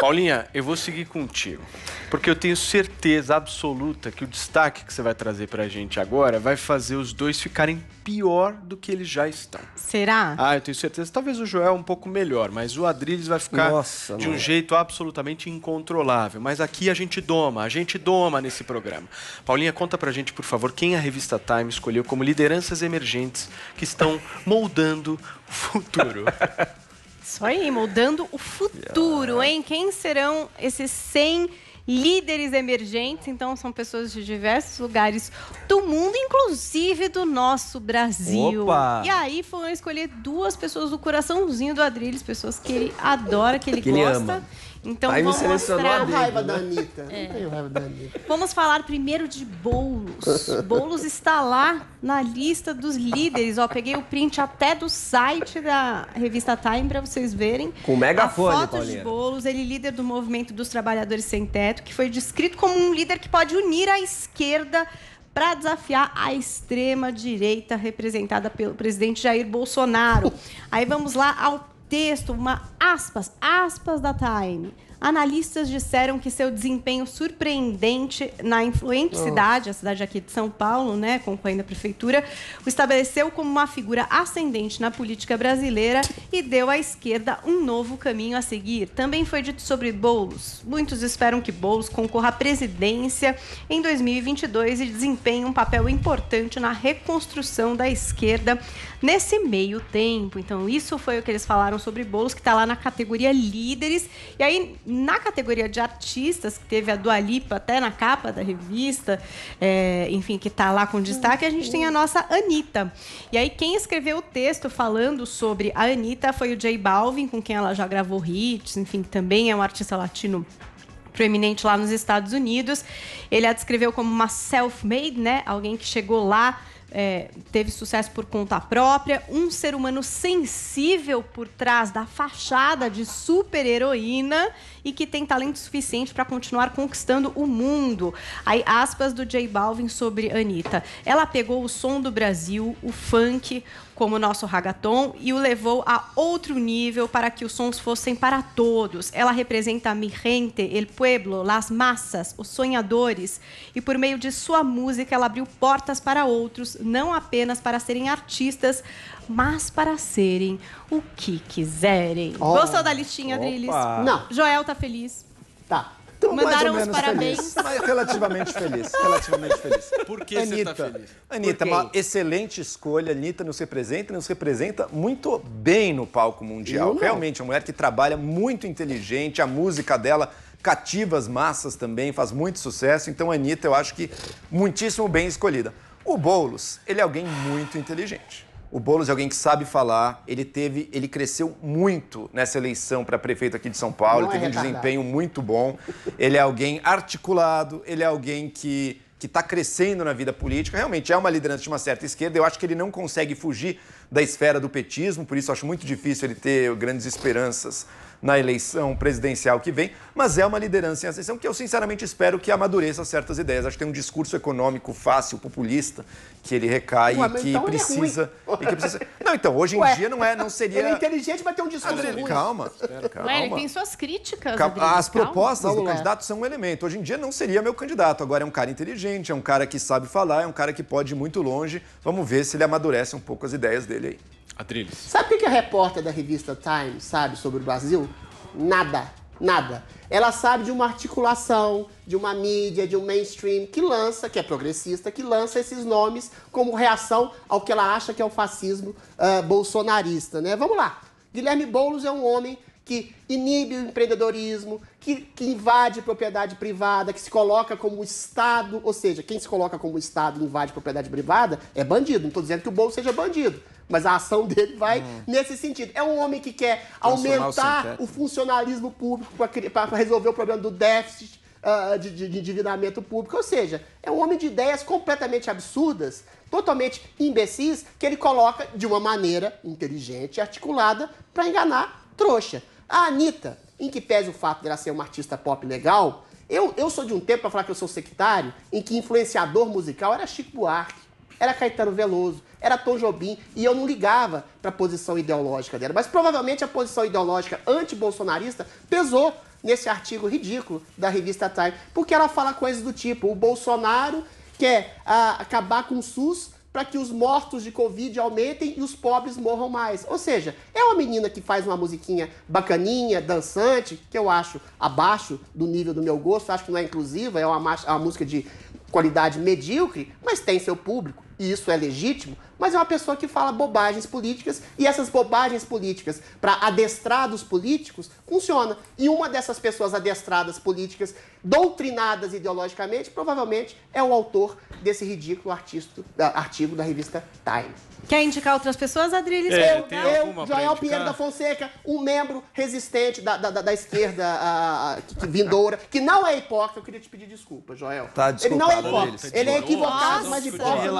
Paulinha, eu vou seguir contigo, porque eu tenho certeza absoluta que o destaque que você vai trazer pra gente agora vai fazer os dois ficarem pior do que eles já estão. Será? Ah, eu tenho certeza. Talvez o Joel um pouco melhor, mas o Adriles vai ficar Nossa, de um jeito absolutamente incontrolável. Mas aqui a gente doma, a gente doma nesse programa. Paulinha, conta pra gente, por favor, quem a revista Time escolheu como lideranças emergentes que estão moldando o futuro. Isso aí, moldando o futuro, hein? Quem serão esses 100 líderes emergentes? Então, são pessoas de diversos lugares do mundo, inclusive do nosso Brasil. Opa! E aí foram escolher duas pessoas do coraçãozinho do Adriles, pessoas que ele adora, que ele que gosta. Ele então vamos me mostrar... a raiva da né? Anitta. É. Não tenho raiva da Anitta. Vamos falar primeiro de Boulos. Boulos está lá na lista dos líderes. Ó, peguei o print até do site da revista Time para vocês verem. Com megafone, a fotos de Boulos, ele líder do movimento dos trabalhadores sem teto, que foi descrito como um líder que pode unir a esquerda para desafiar a extrema direita representada pelo presidente Jair Bolsonaro. Aí vamos lá ao texto, uma aspas, aspas da Time analistas disseram que seu desempenho surpreendente na influente oh. cidade, a cidade aqui de São Paulo, né, acompanhando a prefeitura, o estabeleceu como uma figura ascendente na política brasileira e deu à esquerda um novo caminho a seguir. Também foi dito sobre Boulos. Muitos esperam que Boulos concorra à presidência em 2022 e desempenhe um papel importante na reconstrução da esquerda nesse meio tempo. Então, isso foi o que eles falaram sobre Boulos, que está lá na categoria líderes. E aí, na categoria de artistas, que teve a Dua Lipa até na capa da revista, é, enfim, que está lá com uhum. destaque, a gente tem a nossa Anitta. E aí, quem escreveu o texto falando sobre a Anitta foi o J Balvin, com quem ela já gravou hits, enfim, também é um artista latino proeminente lá nos Estados Unidos. Ele a descreveu como uma self-made, né? Alguém que chegou lá é, teve sucesso por conta própria, um ser humano sensível por trás da fachada de super-heroína e que tem talento suficiente para continuar conquistando o mundo. Aí, aspas do J Balvin sobre Anitta. Ela pegou o som do Brasil, o funk, como o nosso ragaton, e o levou a outro nível para que os sons fossem para todos. Ela representa a mi gente, el pueblo, las massas, os sonhadores, e por meio de sua música ela abriu portas para outros, não apenas para serem artistas, mas para serem o que quiserem. Oh. Gostou da listinha, Adriles? Não. Joel tá feliz? Tá. Então, Mandaram mais ou menos os parabéns. Feliz, mas é relativamente feliz. Relativamente feliz. Por que tá Anitta, você está feliz? Anitta, uma excelente escolha. Anitta nos representa e nos representa muito bem no palco mundial. Realmente, é uma mulher que trabalha muito inteligente, a música dela cativa as massas também, faz muito sucesso. Então, Anitta, eu acho que muitíssimo bem escolhida. O Boulos, ele é alguém muito inteligente. O Boulos é alguém que sabe falar, ele teve, ele cresceu muito nessa eleição para prefeito aqui de São Paulo, Não ele é teve retardado. um desempenho muito bom. Ele é alguém articulado, ele é alguém que que está crescendo na vida política, realmente é uma liderança de uma certa esquerda. Eu acho que ele não consegue fugir da esfera do petismo, por isso acho muito difícil ele ter grandes esperanças na eleição presidencial que vem, mas é uma liderança em ascensão que eu sinceramente espero que amadureça certas ideias. Acho que tem um discurso econômico fácil, populista, que ele recai Ué, e, que então é precisa, é e que precisa. Não, então, hoje em Ué, dia não é, não seria. Ele é inteligente, mas tem um discurso ah, ruim. Calma, calma. Ué, ele tem suas críticas. Calma. As propostas calma. do candidato são um elemento. Hoje em dia não seria meu candidato. Agora é um cara inteligente, é um cara que sabe falar, é um cara que pode ir muito longe. Vamos ver se ele amadurece um pouco as ideias dele aí. Adriles. Sabe o que a repórter da revista Time sabe sobre o Brasil? Nada. Nada. Ela sabe de uma articulação, de uma mídia, de um mainstream que lança, que é progressista, que lança esses nomes como reação ao que ela acha que é o fascismo uh, bolsonarista, né? Vamos lá. Guilherme Boulos é um homem que inibe o empreendedorismo, que, que invade propriedade privada, que se coloca como Estado, ou seja, quem se coloca como Estado e invade propriedade privada é bandido. Não estou dizendo que o bolso seja bandido, mas a ação dele vai hum. nesse sentido. É um homem que quer aumentar o funcionalismo público para resolver o problema do déficit. Uh, de, de, de endividamento público, ou seja, é um homem de ideias completamente absurdas totalmente imbecis que ele coloca de uma maneira inteligente, articulada, para enganar trouxa. A Anitta, em que pese o fato dela ela ser uma artista pop legal, eu, eu sou de um tempo para falar que eu sou sectário, em que influenciador musical era Chico Buarque, era Caetano Veloso, era Tom Jobim, e eu não ligava para a posição ideológica dela. Mas provavelmente a posição ideológica anti-bolsonarista pesou nesse artigo ridículo da revista Time, porque ela fala coisas do tipo: o Bolsonaro quer ah, acabar com o SUS para que os mortos de Covid aumentem e os pobres morram mais. Ou seja, é uma menina que faz uma musiquinha bacaninha, dançante, que eu acho abaixo do nível do meu gosto, acho que não é inclusiva, é uma, é uma música de qualidade medíocre, mas tem seu público, e isso é legítimo mas é uma pessoa que fala bobagens políticas e essas bobagens políticas para adestrados políticos funciona. E uma dessas pessoas adestradas políticas, doutrinadas ideologicamente, provavelmente é o autor desse ridículo artigo da revista Time. Quer indicar outras pessoas, Adriles? É, eu, eu Joel Pinheiro da Fonseca, um membro resistente da, da, da esquerda a, que, vindoura, que não é hipócrita, eu queria te pedir desculpa, Joel. Tá, desculpa. Ele não é hipócrita, ele é equivocado, Nossa, mas hipócrita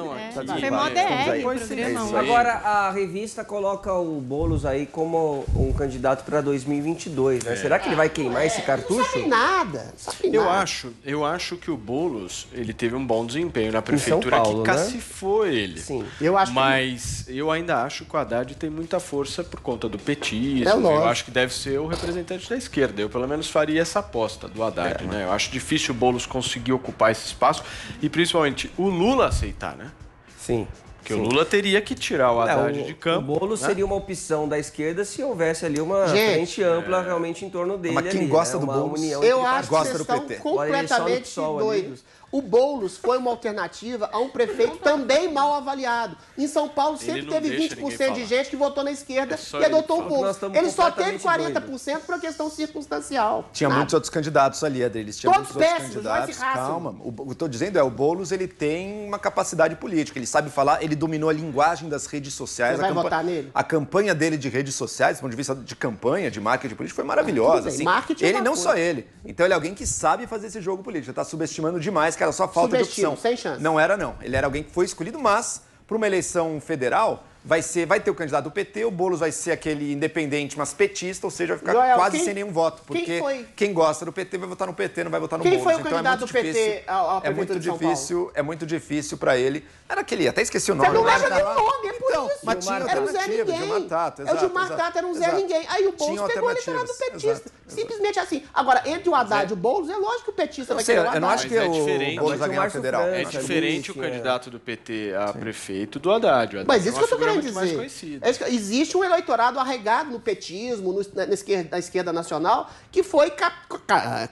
não é. é. Tá, Foi estamos é, aí. Pois É Agora, a revista coloca o Boulos aí como um candidato para 2022, né? É. Será que ele vai queimar é. esse cartucho? Não sabe nada. Não sabe eu nada. acho, eu acho que o Boulos, ele teve um bom desempenho na prefeitura Paulo, que né? cacifou né? ele. Sim, eu acho. Mas que... eu ainda acho que o Haddad tem muita força por conta do petismo. É lógico. eu acho que deve ser o representante da esquerda. Eu pelo menos faria essa aposta do Haddad, é. né? Eu acho difícil o Boulos conseguir ocupar esse espaço e principalmente o Lula aceitar, né? Sim que Sim. o Lula teria que tirar o é, Haddad não, de campo. O bolo né? seria uma opção da esquerda se houvesse ali uma Gente, frente ampla é... realmente em torno dele. Mas quem ali, gosta né? do bolo? eu acho que vocês estão é completamente doidos. Ali. O Boulos foi uma alternativa a um prefeito também mal avaliado. Em São Paulo sempre teve 20% de gente que votou na esquerda é e adotou o Boulos. Ele só teve 40% para questão circunstancial. Tinha muitos outros candidatos ali, Adriles. Tinha Todos muitos péssimos, outros candidatos. Calma. O, que eu estou dizendo é, o Boulos ele tem uma capacidade política. Ele sabe falar, ele dominou a linguagem das redes sociais. Você vai campa... votar nele? A campanha dele de redes sociais, do ponto de vista de campanha, de marketing político, foi maravilhosa. Ah, assim. Marketing é ele, não coisa. só ele. Então ele é alguém que sabe fazer esse jogo político. Ele está subestimando demais era só falta de opção. Sem chance. Não era, não. Ele era alguém que foi escolhido, mas para uma eleição federal, vai ser, vai ter o candidato do PT, o Boulos vai ser aquele independente, mas petista, ou seja, vai ficar Joel, quase quem, sem nenhum voto. Porque quem, quem gosta do PT vai votar no PT, não vai votar no quem Boulos. Foi o então é candidato é muito do PT ao, ao é muito difícil, é muito difícil para ele. Era aquele, até esqueci o nome. Você não né? lembra do nome, é por então, isso. era um Zé Ninguém. Gilmar Tato, exato, é o Gilmar exato, Tato era um Zé exato. Ninguém. Aí o Boulos pegou o eleitorado petista. Exato, Simplesmente assim. Agora, entre o Haddad e o Boulos, é lógico que o petista vai querer o Haddad. Eu não acho que é o Boulos vai ganhar o federal. É diferente é o candidato do PT a prefeito do Haddad. Mas isso que eu tô querendo quer dizer. mais conhecido. É existe um eleitorado arregado no petismo, no, na, esquerda, na, esquerda, nacional, que foi cap,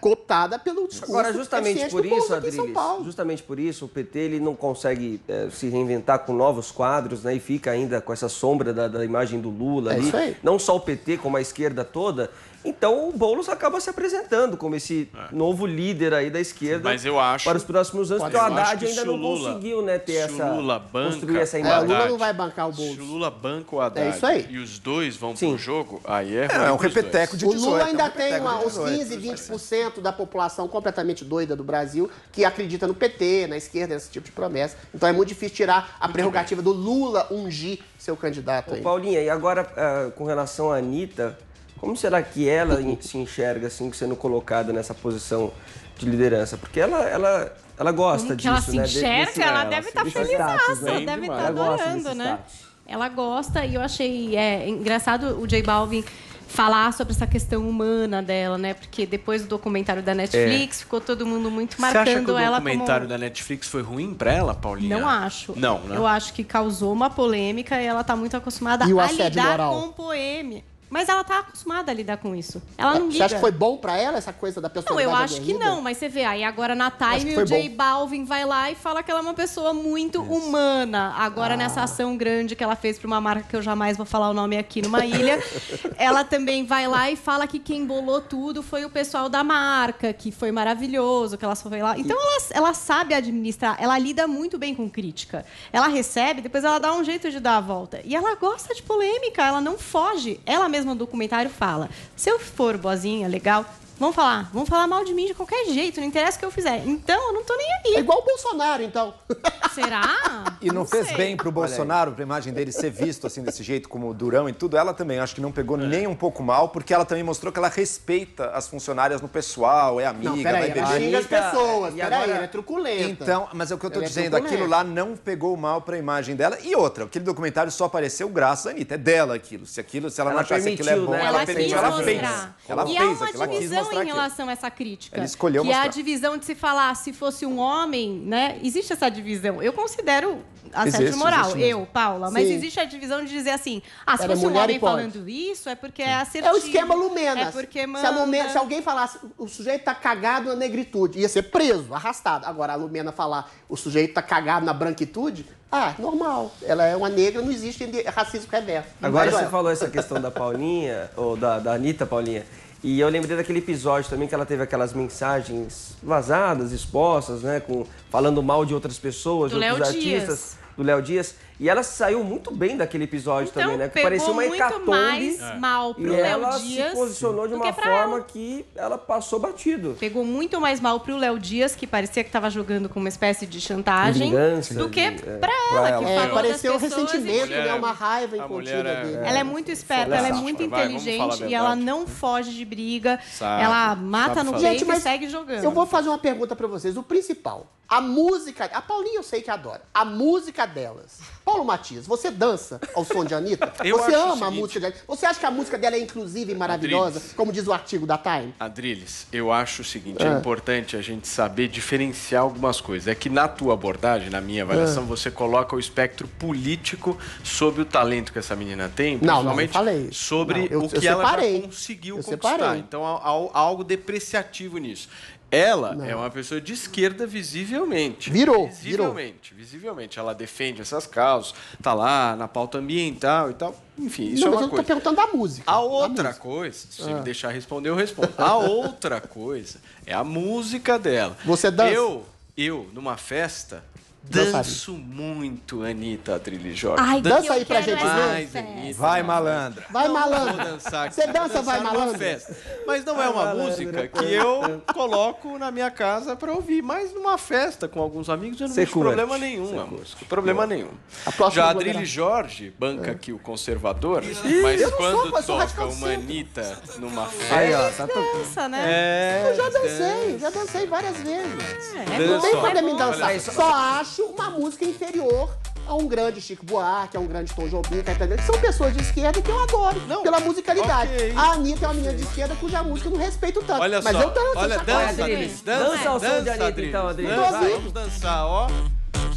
cooptada pelo discurso Agora, justamente por isso, Adriles, justamente por isso, o PT ele não consegue é, se reinventar com novos quadros, né? E fica ainda com essa sombra da, da imagem do Lula é ali. Não só o PT, como a esquerda toda. Então o Boulos acaba se apresentando como esse é. novo líder aí da esquerda Mas eu acho, para os próximos anos, porque o Haddad ainda não Lula, conseguiu né, ter essa, Lula banca, construir essa imagem. o é, Lula não vai bancar o Boulos. Se o Lula banca o é Haddad é isso aí. e os dois vão para pro jogo, aí é É, é um repeteco de 18. O Lula ainda é um tem uma, uns 15, 20% da população completamente doida do Brasil que acredita no PT, na esquerda, nesse tipo de promessa. Então é muito difícil tirar a muito prerrogativa bem. do Lula ungir seu candidato. Ô, aí. Paulinha, e agora ah, com relação à Anitta como será que ela se enxerga assim, sendo colocada nessa posição de liderança? Porque ela, ela, ela gosta Como disso, ela se né? enxerga, de, ela, assim. tá ela, deve tá estar feliz, ela deve estar tá adorando, né? Ela gosta e eu achei é, engraçado o J Balvin falar sobre essa questão humana dela, né? Porque depois do documentário da Netflix, é. ficou todo mundo muito marcando ela como... Você acha que o documentário como... da Netflix foi ruim para ela, Paulinha? Não acho. Não, né? Eu acho que causou uma polêmica e ela tá muito acostumada a lidar moral. com o poema. Mas ela tá acostumada a lidar com isso. Ela é, não Você liga. Você acha que foi bom para ela essa coisa da pessoa? Não, eu acho aguerrida? que não, mas você vê, aí agora na Time o J bom. Balvin vai lá e fala que ela é uma pessoa muito isso. humana. Agora ah. nessa ação grande que ela fez para uma marca que eu jamais vou falar o nome aqui numa ilha, ela também vai lá e fala que quem bolou tudo foi o pessoal da marca, que foi maravilhoso, que ela só foi lá. Então ela, ela sabe administrar, ela lida muito bem com crítica. Ela recebe, depois ela dá um jeito de dar a volta. E ela gosta de polêmica, ela não foge. Ela mesma mesmo no documentário fala: se eu for boazinha, legal, Vão falar, vão falar mal de mim de qualquer jeito, não interessa o que eu fizer. Então, eu não tô nem aí. É igual o Bolsonaro, então. Será? E não, não fez sei. bem pro Bolsonaro, pra imagem dele ser visto assim desse jeito, como durão e tudo. Ela também, acho que não pegou é. nem um pouco mal, porque ela também mostrou que ela respeita as funcionárias no pessoal, é amiga, não, peraí, vai beber. Xinga as pessoas, peraí, agora... ela é truculenta. Então, mas é o que eu tô ela é dizendo, é aquilo lá não pegou mal pra imagem dela. E outra, aquele documentário só apareceu graças a Anitta, é dela aquilo. Se, aquilo, se ela, ela não achasse aquilo é bom, né? ela, ela permitiu, ela fez. Ela e fez, é uma divisão em relação que... a essa crítica. Ele escolheu que mostrar. é a divisão de se falar ah, se fosse um homem, né? Existe essa divisão. Eu considero assédio existe, moral, eu, Paula. Sim. Mas existe a divisão de dizer assim, ah, se Era fosse um homem falando isso, é porque é assertivo. É o esquema Lumena. É porque manda... se, Lumena, se alguém falasse, o sujeito tá cagado na negritude, ia ser preso, arrastado. Agora, a Lumena falar, o sujeito tá cagado na branquitude, ah, normal. Ela é uma negra, não existe racismo reverso. Agora Mas, você olha. falou essa questão da Paulinha, ou da, da Anitta Paulinha. E eu lembrei daquele episódio também que ela teve aquelas mensagens vazadas, expostas, né? Com, falando mal de outras pessoas, do outros Léo artistas, Dias. do Léo Dias. E ela saiu muito bem daquele episódio então, também, né? Que parecia uma hecatombe. Muito mais é. mal pro e Léo ela Dias se posicionou de uma forma ela. que ela passou batido. Pegou muito mais mal pro Léo Dias, que parecia que tava jogando com uma espécie de chantagem, Vingança, do que de, é, pra, é, ela, pra ela, que é, pareceu um ressentimento, né? Uma raiva incontida é, Ela é muito é. esperta, ela é muito inteligente e ela não foge de briga. Sabe, ela mata no peito e segue jogando. Eu vou fazer uma pergunta para vocês. O principal, a música... A Paulinha eu sei que adora. A música delas Paulo Matias, você dança ao som de Anitta? Eu você ama seguinte... a música de Anitta? Você acha que a música dela é inclusiva e maravilhosa, Adriles. como diz o artigo da Time? Adriles, eu acho o seguinte, é. é. importante a gente saber diferenciar algumas coisas. É que na tua abordagem, na minha avaliação, é. você coloca o espectro político sobre o talento que essa menina tem, principalmente não, não, sobre não, eu, o que ela conseguiu eu conquistar. Separei. Então há, há algo depreciativo nisso. Ela não. é uma pessoa de esquerda visivelmente. Virou. Visivelmente, virou. visivelmente. Ela defende essas causas, tá lá na pauta ambiental e tal. Enfim, isso não, é uma mas tá coisa. Eu tô perguntando da música. A outra música. coisa, se você ah. me deixar responder, eu respondo. A outra coisa é a música dela. Você dança? Eu, eu numa festa, Danço muito, Anitta Trilly Jorge. Ai, dança aí pra gente ver. vai, malandra. Vai, malandra. Não, vou dançar, Você dança, vai, malandra? Festa. Mas não é uma música que eu coloco na minha casa pra ouvir. Mas numa festa com alguns amigos eu não vejo problema nenhum. Música, problema Boa. nenhum. A Já a Trilly Jorge banca é. aqui o conservador, mas quando sou, toca uma Anitta numa festa. Aí, ó, tá dança, né? É, eu já dancei, já dancei várias vezes. É, não tem problema me dançar. Só acho acho uma música inferior a um grande Chico Buarque, a um grande Tom Jobim, Caetano tá São pessoas de esquerda que eu adoro não, pela musicalidade. Okay. A Anitta é uma menina de esquerda cuja música não respeito tanto. Olha mas só, eu danço olha, dança, Adriles. Dança, dança, dança, então, dança, de Anitta, então, Adriles. vamos dançar, ó.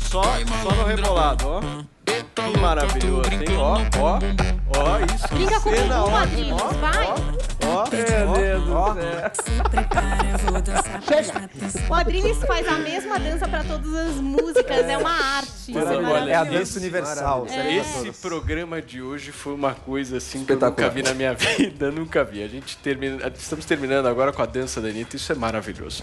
Só, só no rebolado, ó. Que maravilhoso, hein? Ó, ó, ó, isso. Brinca com o bumbum, vai. Ó ó. Né? O faz a mesma dança para todas as músicas. É, é uma arte. É, é a dança universal. É. Esse programa de hoje foi uma coisa assim que eu nunca vi na minha vida. Nunca vi. A gente termina, estamos terminando agora com a dança da Anitta. Isso é maravilhoso.